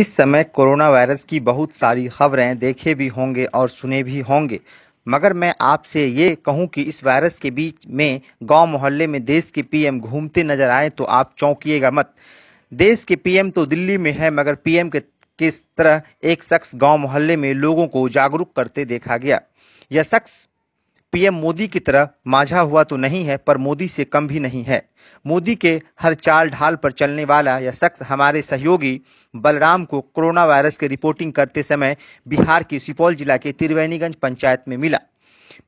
इस समय corona virus की बहुत सारी खबरें देखे भी होंगे और सुने भी होंगे मगर मैं आपसे ये कहूं कि इस वायरस के बीच में गांव मोहल्ले में देश के पीएम घूमते नजर आए तो आप चौंकिएगा मत देश के पीएम तो दिल्ली में है मगर पीएम के किस तरह एक शख्स गांव मोहल्ले में लोगों को जागरूक करते देखा गया यह शख्स पीएम मोदी की तरह माझा हुआ तो नहीं है पर मोदी से कम भी नहीं है मोदी के हर चाल ढाल पर चलने वाला यह शख्स हमारे सहयोगी बलराम को कोरोना वायरस की रिपोर्टिंग करते समय बिहार के सुपौल जिला के त्रिवेणीगंज पंचायत में मिला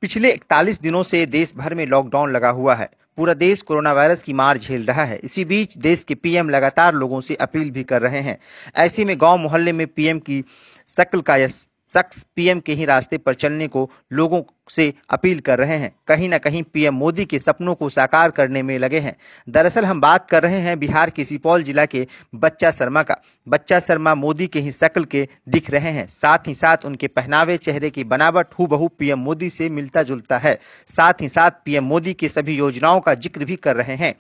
पिछले 41 दिनों से देश भर में लॉकडाउन लगा हुआ है पूरा देश कोरोना वायरस की मार झेल रहा है इसी बीच देश के पीएम लगातार लोगों से अपील भी कर रहे हैं ऐसे में गांव मोहल्ले में पीएम की शक्ल का यह शख्स पीएम के ही रास्ते पर चलने को लोगों से अपील कर रहे हैं कहीं ना कहीं पीएम मोदी के सपनों को साकार करने में लगे हैं दरअसल हम बात कर रहे हैं बिहार के सुपौल जिला के बच्चा शर्मा का बच्चा शर्मा मोदी के ही शक्ल के दिख रहे हैं साथ ही साथ उनके पहनावे चेहरे की बनावट बहु पीएम मोदी से मिलता जुलता है साथ ही साथ पीएम मोदी के सभी योजनाओं का जिक्र भी कर रहे हैं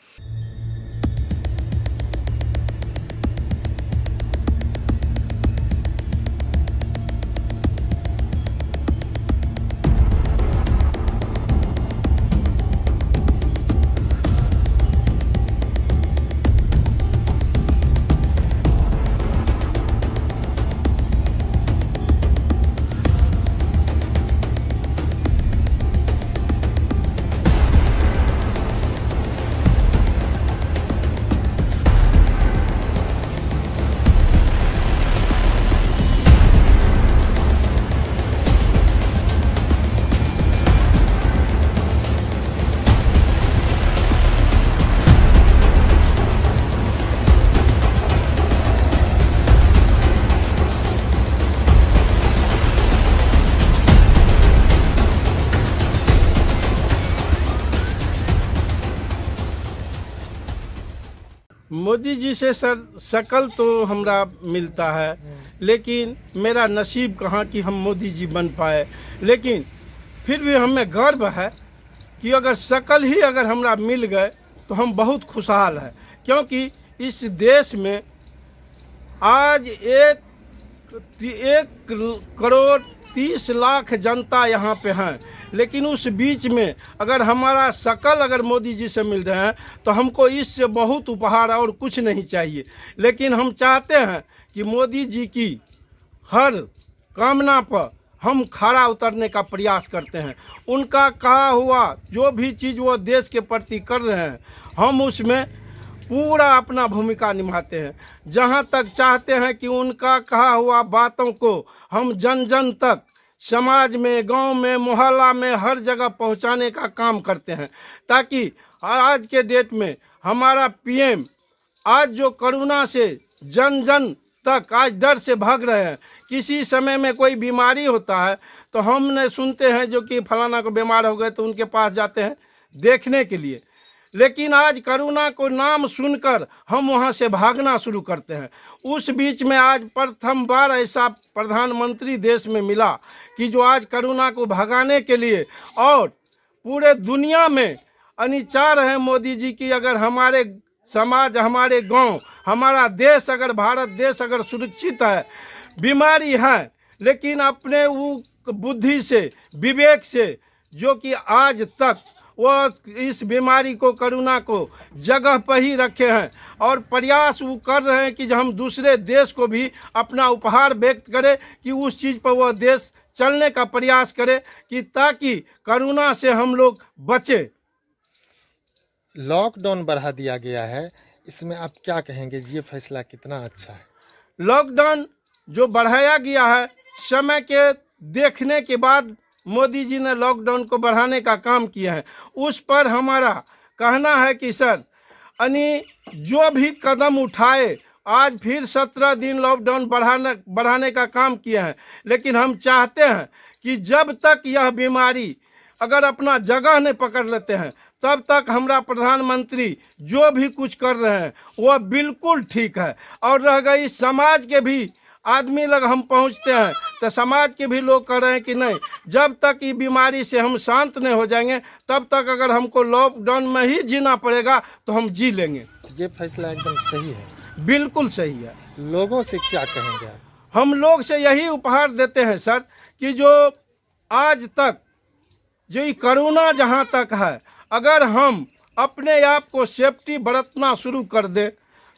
मोदी जी से सर सकल तो हमरा मिलता है लेकिन मेरा नसीब कहाँ कि हम मोदी जी बन पाए लेकिन फिर भी हमें गर्व है कि अगर शकल ही अगर हमरा मिल गए तो हम बहुत खुशहाल हैं क्योंकि इस देश में आज एक एक करोड़ तीस लाख जनता यहाँ पे हैं लेकिन उस बीच में अगर हमारा शकल अगर मोदी जी से मिल रहे हैं तो हमको इससे बहुत उपहार और कुछ नहीं चाहिए लेकिन हम चाहते हैं कि मोदी जी की हर कामना पर हम खड़ा उतरने का प्रयास करते हैं उनका कहा हुआ जो भी चीज़ वो देश के प्रति कर रहे हैं हम उसमें पूरा अपना भूमिका निभाते हैं जहाँ तक चाहते हैं कि उनका कहा हुआ बातों को हम जन जन तक समाज में गांव में मोहल्ला में हर जगह पहुंचाने का काम करते हैं ताकि आज के डेट में हमारा पीएम आज जो करुणा से जन जन तक आज डर से भाग रहे हैं किसी समय में कोई बीमारी होता है तो हमने सुनते हैं जो कि फलाना को बीमार हो गए तो उनके पास जाते हैं देखने के लिए लेकिन आज करुणा को नाम सुनकर हम वहाँ से भागना शुरू करते हैं उस बीच में आज प्रथम बार ऐसा प्रधानमंत्री देश में मिला कि जो आज करुणा को भगाने के लिए और पूरे दुनिया में अनिचार है मोदी जी की अगर हमारे समाज हमारे गांव हमारा देश अगर भारत देश अगर सुरक्षित है बीमारी है लेकिन अपने वो बुद्धि से विवेक से जो कि आज तक वो इस बीमारी को करोना को जगह पर ही रखे हैं और प्रयास वो कर रहे हैं कि हम दूसरे देश को भी अपना उपहार व्यक्त करें कि उस चीज़ पर वह देश चलने का प्रयास करे कि ताकि करोना से हम लोग बचे लॉकडाउन बढ़ा दिया गया है इसमें आप क्या कहेंगे ये फैसला कितना अच्छा है लॉकडाउन जो बढ़ाया गया है समय के देखने के बाद मोदी जी ने लॉकडाउन को बढ़ाने का काम किया है उस पर हमारा कहना है कि सर यानी जो भी कदम उठाए आज फिर सत्रह दिन लॉकडाउन बढ़ाने बढ़ाने का काम किया है लेकिन हम चाहते हैं कि जब तक यह बीमारी अगर अपना जगह नहीं पकड़ लेते हैं तब तक हमारा प्रधानमंत्री जो भी कुछ कर रहे हैं वह बिल्कुल ठीक है और रह गई समाज के भी आदमी लग हम पहुंचते हैं तो समाज के भी लोग कह रहे हैं कि नहीं जब तक ये बीमारी से हम शांत नहीं हो जाएंगे तब तक अगर हमको लॉकडाउन में ही जीना पड़ेगा तो हम जी लेंगे ये फैसला एकदम सही है बिल्कुल सही है लोगों से क्या कहेंगे हम लोग से यही उपहार देते हैं सर कि जो आज तक जो ये करोना जहाँ तक है अगर हम अपने आप को सेफ्टी बरतना शुरू कर दें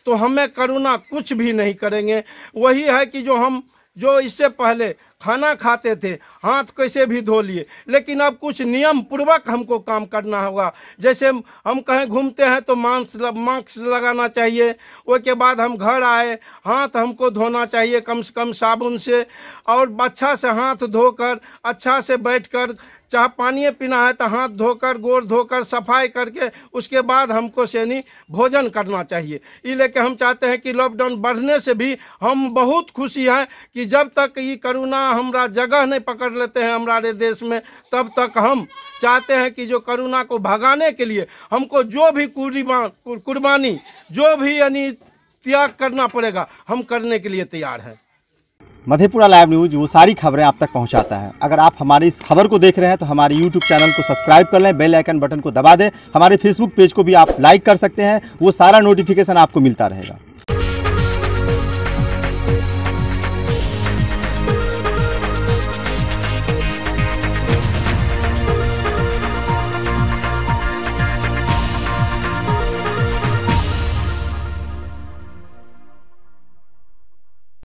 तो हमें करुणा कुछ भी नहीं करेंगे वही है कि जो हम जो इससे पहले खाना खाते थे हाथ कैसे भी धो लिए लेकिन अब कुछ नियम पूर्वक हमको काम करना होगा जैसे हम कहीं घूमते हैं तो मास्क मास्क लगाना चाहिए उसके बाद हम घर आए हाथ हमको धोना चाहिए कम से कम साबुन से और अच्छा से हाथ धोकर अच्छा से बैठकर चाहे पानी पीना है तो हाथ धोकर गोर धोकर सफाई करके उसके बाद हमको सैनी भोजन करना चाहिए ये लेके हम चाहते हैं कि लॉकडाउन बढ़ने से भी हम बहुत खुशी हैं कि जब तक ये करुणा हमारा जगह नहीं पकड़ लेते हैं हमारे देश में तब तक हम चाहते हैं कि जो करुणा को भगाने के लिए हमको जो भी कुर्बानी जो भी यानी त्याग करना पड़ेगा हम करने के लिए तैयार हैं मधेपुरा लाइव न्यूज वो सारी खबरें आप तक पहुंचाता है अगर आप हमारी इस खबर को देख रहे हैं तो हमारे यूट्यूब चैनल को सब्सक्राइब कर लें बेल आइकन बटन को दबा दें हमारे फेसबुक पेज को भी आप लाइक कर सकते हैं वो सारा नोटिफिकेशन आपको मिलता रहेगा